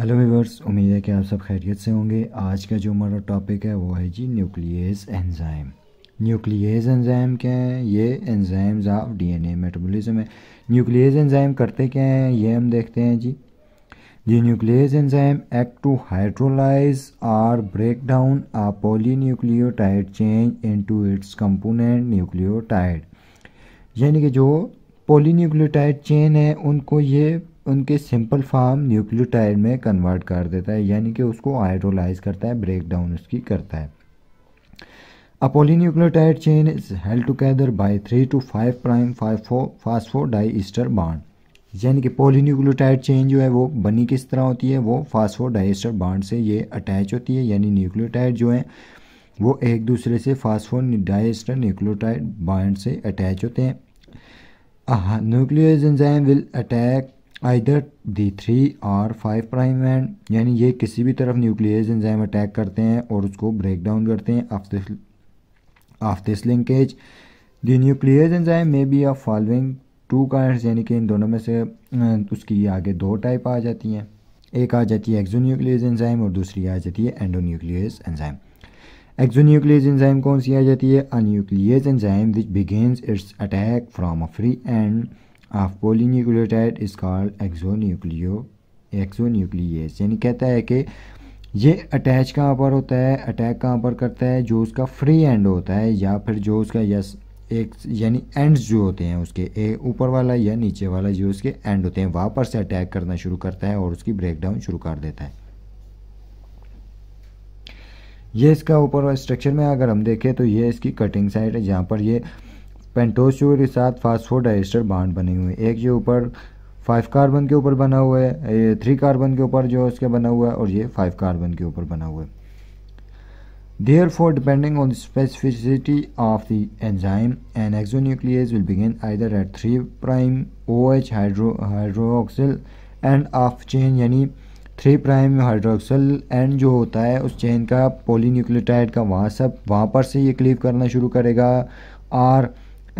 hello viewers उम्मीद है कि आप सब खैरियत से होंगे आज का जो हमारा टॉपिक है वो है जी न्यूक्लियस एंजाइम न्यूक्लियस एंजाइम क्या है ये एंजाइम्स ऑफ डीएनए मेटाबॉलिज्म है न्यूक्लियस एंजाइम करते क्या हैं ये हम देखते हैं जी The nuclease enzyme act to hydrolyze or break down a polynucleotide chain into its component nucleotide यानी कि जो पोलीन्यूक्लियोटाइड चेन है उनको ये उनके सिंपल फार्म न्यूक्लियोटाइड में कन्वर्ट कर देता है यानी कि उसको हाइड्रोलाइज करता है ब्रेक डाउन उसकी करता है A polynucleotide chain is held three to five prime 5 phospho 5 phosphodiester bond यानी कि पोली न्यूक्लियोटाइड चेन जो है वो बनी किस तरह होती है वो फास्फो फास्फोडाइस्टर बाड से ये अटैच होती है यानी न्यूक्लियोटाइड जो है वो एक दूसरे से फास्फो डाइस्टर न्यूक्लियोटाइड बाड से अटैच होते हैं nuclease enzyme will attack either the three or five prime end यानी ये किसी भी तरफ न्यूक्लियस एंजाइम अटैक करते हैं और उसको ब्रेक डाउन करते हैं of this linkage the nuclease enzyme may be of following two kinds यानी कि इन दोनों में से उसकी आगे दो टाइप आ जाती हैं एक आ जाती है एक्जोन्यूक्लियस एंजाइम और दूसरी आ जाती है एंडोन्यूक्लियस एंजाइम एक्जोन्यूक्लियस एंजाइम कौन सी आ जाती है a nuclease enzyme which begins its attack from a free end of polynucleotide is called exonucleo exonuclease यानी कहता है कि ये अटैच कहाँ पर होता है अटैक कहाँ पर करता है जो उसका फ्री एंड होता है या फिर जो उसका यस एक यानी एंड्स जो होते हैं उसके ऊपर वाला या नीचे वाला जो उसके एंड होते हैं वहाँ पर से अटैक करना शुरू करता है और उसकी ब्रेकडाउन शुरू कर देता है ये इसका ऊपर स्ट्रक्चर में अगर हम देखें तो ये इसकी कटिंग साइड है जहाँ पर ये पेंटोस के साथ फास्फोर डाइस्टर बाड बने हुए एक जो ऊपर फाइव कार्बन के ऊपर बना हुआ है ये थ्री कार्बन के ऊपर जो इसके बना हुआ है और ये फाइव कार्बन के ऊपर बना हुआ है therefore depending on specificity of the enzyme an exonuclease will begin either at three prime O H hydro hydroxyl end of chain यानी थ्री प्राइम हाइड्रोक्सल एंड जो होता है उस चेन का पोली न्यूक्लियोटाइड का वहाँ सब वहाँ पर से ये क्लीव करना शुरू करेगा or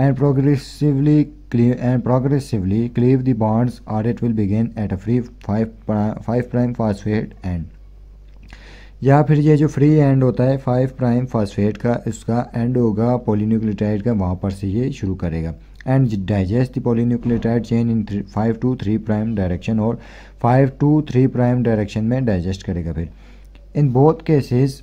and progressively cleave, and progressively cleave the bonds will will begin at a free 5 5 prime phosphate end या फिर ये जो फ्री एंड होता है फाइव प्राइम फॉस्फेट का इसका एंड होगा पोलिन्यूक्लियोटाइड का वहाँ पर से ये शुरू करेगा and digest the polynucleotide chain in five to three prime direction और five to three prime direction में डाइजेस्ट करेगा फिर in both cases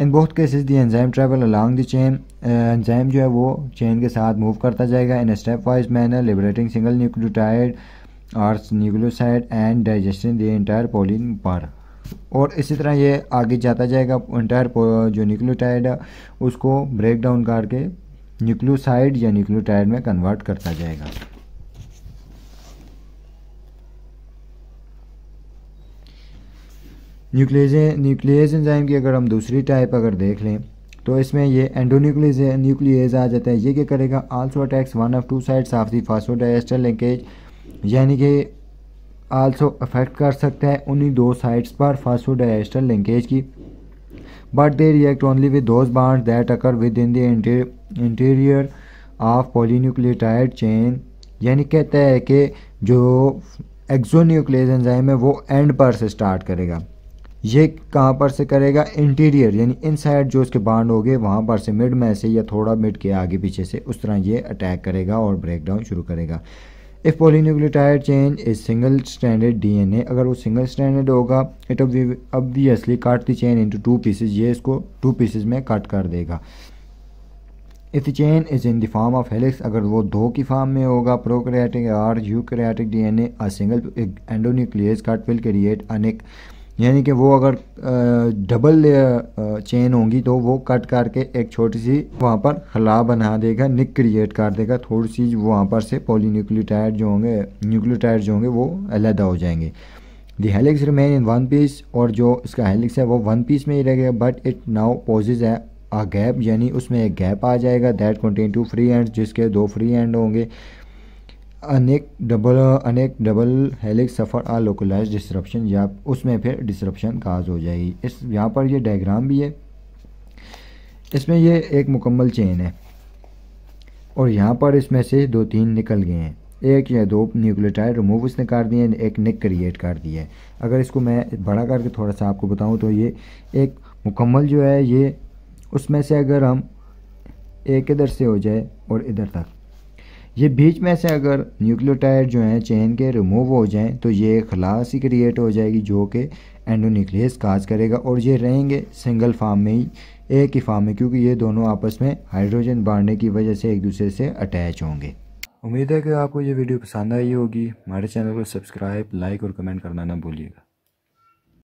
in both cases the enzyme travel along the chain enzyme जो है वो चेन के साथ मूव करता जाएगा in stepwise manner liberating single nucleotide और nucleoside and digestion the entire पोलिन पर और इसी तरह ये आगे जाता जाएगा इंटायर जो न्यूक्लियोटाइड है उसको ब्रेक डाउन करके न्यूक्लियोसाइड या न्यूक्लियोटाइड में कन्वर्ट करता जाएगा न्यूक्लियज न्यूक्लियज एंजाइम की अगर हम दूसरी टाइप अगर देख लें तो इसमें ये एंडोन्यूक्लियज न्यूक्लियज आ जाता है ये क्या करेगा also attacks one of two sides of the phosphodiester linkage यानी कि आल्सो अफेक्ट कर सकता है उन्हीं दो साइड्स पर फास्फोडाइस्टर लिंकेज की but they react only with those bond that occur within the interior of polynucleotide chain यानी कहता है कि जो एक्जोन्यूक्लियज एंजाइम है वो एंड पर से स्टार्ट करेगा ये कहाँ पर से करेगा इंटीरियर यानी इनसाइड जो इसके बाड हो गए वहाँ पर से मिड में से या थोड़ा मिड के आगे पीछे से उस तरह ये अटैक करेगा और ब्रेकडाउन शुरू करेगा if polynucleotide change is single standard DNA अगर वो सिंगल स्टैंडर्ड होगा इट ऑब्वियसली काट the chain into two pieces ये इसको टू पीसेज में कट कर देगा if the chain is in the form of helix अगर वो दो की फॉर्म में होगा प्रोक्रियाटिक और eukaryotic DNA a single endonuclease cut will create अनेक यानी कि वो अगर डबल चेन होंगी तो वो कट करके एक छोटी सी वहाँ पर खला बना देगा निक क्रिएट कर देगा थोड़ी सी वहाँ पर से पोलीन्यूक्लियोटाइड जो होंगे न्यूक्लियोटाइड जो होंगे वो अलहदा हो जाएंगे the helix remain in one piece और जो इसका हेलिक्स है वो वन पीस में ही रहेगा बट इट नाउ पोजिज है आ गैप यानी उसमें एक गैप आ जाएगा that contain two free end जिसके दो फ्री एंड होंगे अनेक डबल अनेक डबल हेलिक सफ़र आ लोकलाइज डिसरप्शन या उसमें फिर डिसरप्शन काज हो जाएगी इस यहाँ पर ये डायग्राम भी है इसमें ये एक मुकम्मल चेन है और यहाँ पर इसमें से दो तीन निकल गए हैं एक या दो न्यूक्लियोटाइड रिमूव इसने कर दिए एक निक क्रिएट कर दिया है अगर इसको मैं बड़ा करके थोड़ा सा आपको बताऊँ तो ये एक मुकम्मल जो है ये उसमें से अगर हम एक इधर से हो जाए और इधर तक ये बीच में से अगर न्यूक्लियोटाइड जो हैं चेन के रिमूव हो जाएं तो ये खलास ही क्रिएट हो जाएगी जो कि एंडोन्यूक्लियस काज करेगा और ये रहेंगे सिंगल फार्म में ही एक ही फार्म में क्योंकि ये दोनों आपस में हाइड्रोजन बांटने की वजह से एक दूसरे से अटैच होंगे उम्मीद है कि आपको ये वीडियो पसंद आई होगी हमारे चैनल को सब्सक्राइब लाइक और कमेंट करना ना भूलिएगा